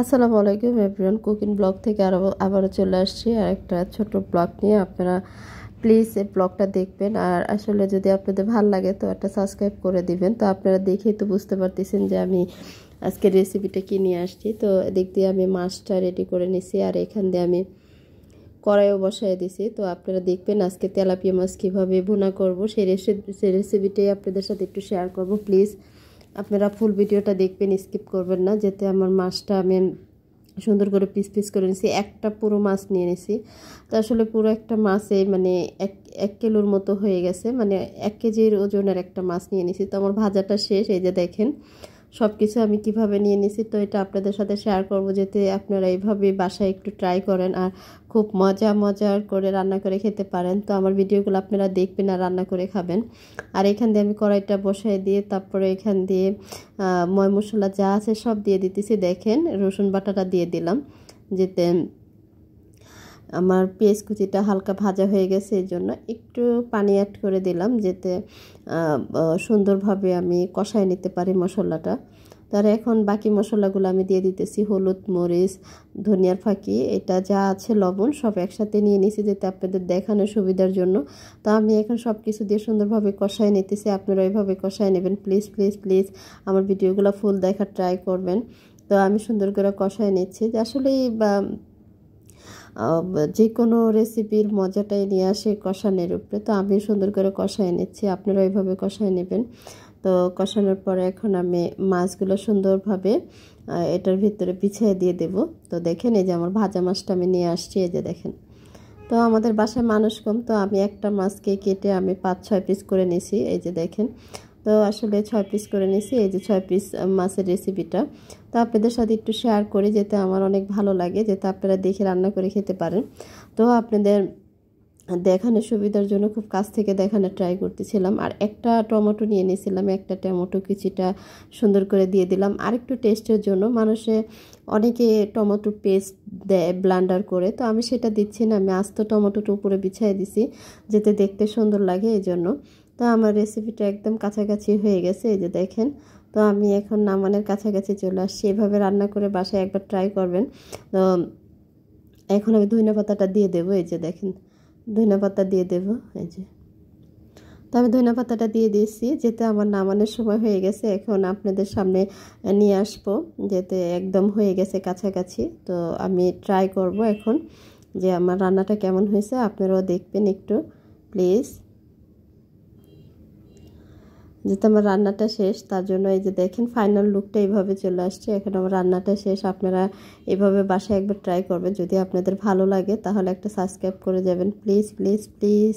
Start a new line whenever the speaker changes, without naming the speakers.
আসসালামু আলাইকুম everyone cooking blog থেকে আরও আবারও চলে আসছি আর একটা ছোট ব্লগ নিয়ে আপনারা প্লিজ এই ব্লগটা দেখবেন আর আসলে যদি আপনাদের ভাল লাগে তো একটা সাবস্ক্রাইব করে দিবেন তো আপনারা দেখেই তো বুঝতে পারতেছেন যে আমি আজকে রেসিপিটা কিনে আসছি তো এদিক দিয়ে আমি মাছটা রেডি করে নিছি আর এখান দিয়ে আমি কড়াইও বসায় দিছি তো আপনারা দেখবেন আজকে তেলাপিয়া মাছ কীভাবে ভুনা করব সেই রেসিপিটাই আপনাদের সাথে একটু শেয়ার করব প্লিজ আপনারা ফুল ভিডিওটা দেখবেন স্কিপ করবেন না যাতে আমার মাছটা আমি সুন্দর করে পিস পিস করে নিয়েছি একটা পুরো মাছ নিয়ে নিয়েছি তো আসলে পুরো একটা মাছে মানে এক এক কিলোর মতো হয়ে গেছে মানে এক কেজির ওজনের একটা মাছ নিয়ে নিয়েছি তো আমার ভাজাটা শেষ এই যে দেখেন সব কিছু আমি কিভাবে নিয়ে নিছি তো এটা আপনাদের সাথে শেয়ার করব যেতে আপনারা এইভাবে বাসায় একটু ট্রাই করেন আর খুব মজা মজার করে রান্না করে খেতে পারেন তো আমার ভিডিওগুলো আপনারা দেখবেন আর রান্না করে খাবেন আর এখান দিয়ে আমি কড়াইটা বসাই দিয়ে তারপরে এখান দিয়ে ময় মশলা যা আছে সব দিয়ে দিতেছি দেখেন রসুন বাটাটা দিয়ে দিলাম যেতে আমার পেঁয়াজ কুচিটা হালকা ভাজা হয়ে গেছে এই জন্য একটু পানি অ্যাড করে দিলাম যাতে সুন্দরভাবে আমি কষায় নিতে পারি মশলাটা তার এখন বাকি মশলাগুলো আমি দিয়ে দিতেছি হলুদ মরিচ ধনিয়ার ফাঁকি এটা যা আছে লবণ সব একসাথে নিয়ে নিছি যাতে আপনাদের দেখানোর সুবিধার জন্য তা আমি এখন সব কিছু দিয়ে সুন্দরভাবে কষায় নিতেছি আপনারা ওইভাবে কষায় নেবেন প্লিজ প্লিজ প্লিজ আমার ভিডিওগুলো ফুল দেখার ট্রাই করবেন তো আমি সুন্দর করে কষায় নিচ্ছি আসলে বা যে কোনো রেসিপির মজাটাই নিয়ে আসে কষানের উপরে তো আমি সুন্দর করে কষায় নিচ্ছি আপনারা এইভাবে কষায় নেবেন তো কষানোর পরে এখন আমি মাছগুলো সুন্দরভাবে এটার ভিতরে পিছিয়ে দিয়ে দেব তো দেখেন এই যে আমার ভাজা মাছটা আমি নিয়ে আসছি এই যে দেখেন তো আমাদের বাসায় মানুষ কম তো আমি একটা মাছকে কেটে আমি পাঁচ ছয় পিস করে নিছি এই যে দেখেন তো আসলে ছয় পিস করে নিয়েছি এই যে ছয় পিস মাছের রেসিপিটা তো আপনাদের সাথে একটু শেয়ার করি যেতে আমার অনেক ভালো লাগে যেতে আপনারা দেখে রান্না করে খেতে পারেন তো আপনাদের দেখানোর সুবিধার জন্য খুব কাছ থেকে দেখানো ট্রাই করতেছিলাম আর একটা টমেটো নিয়ে নিয়েছিলাম একটা টমেটো কিছুটা সুন্দর করে দিয়ে দিলাম আরেকটু টেস্টের জন্য মানুষে অনেকে টমেটো পেস্ট দেয় ব্লান্ডার করে তো আমি সেটা দিচ্ছি না আমি আস্ত টমেটোটা উপরে বিছাই দিছি যেতে দেখতে সুন্দর লাগে এই জন্য তো আমার রেসিপিটা একদম কাছাকাছি হয়ে গেছে এই যে দেখেন তো আমি এখন নামানের কাছাকাছি চলে আসছি এভাবে রান্না করে বাসায় একবার ট্রাই করবেন তো এখন আমি ধনে পাতাটা দিয়ে দেবো এই যে দেখেন ধনে পাতা দিয়ে দেবো এই যে তো আমি ধনে পাতাটা দিয়ে দিয়েছি যেতে আমার নামানোর সময় হয়ে গেছে এখন আপনাদের সামনে নিয়ে আসবো যেতে একদম হয়ে গেছে কাছাকাছি তো আমি ট্রাই করব এখন যে আমার রান্নাটা কেমন হয়েছে আপনারাও দেখবেন একটু প্লিজ যেহেতু আমার রান্নাটা শেষ তার জন্য এই যে দেখেন ফাইনাল লুকটা এইভাবে চলে আসছে এখন আমার রান্নাটা শেষ আপনারা এভাবে বাসায় একবার ট্রাই করবেন যদি আপনাদের ভালো লাগে তাহলে একটা সাবস্ক্রাইব করে যাবেন প্লিজ প্লিজ প্লিজ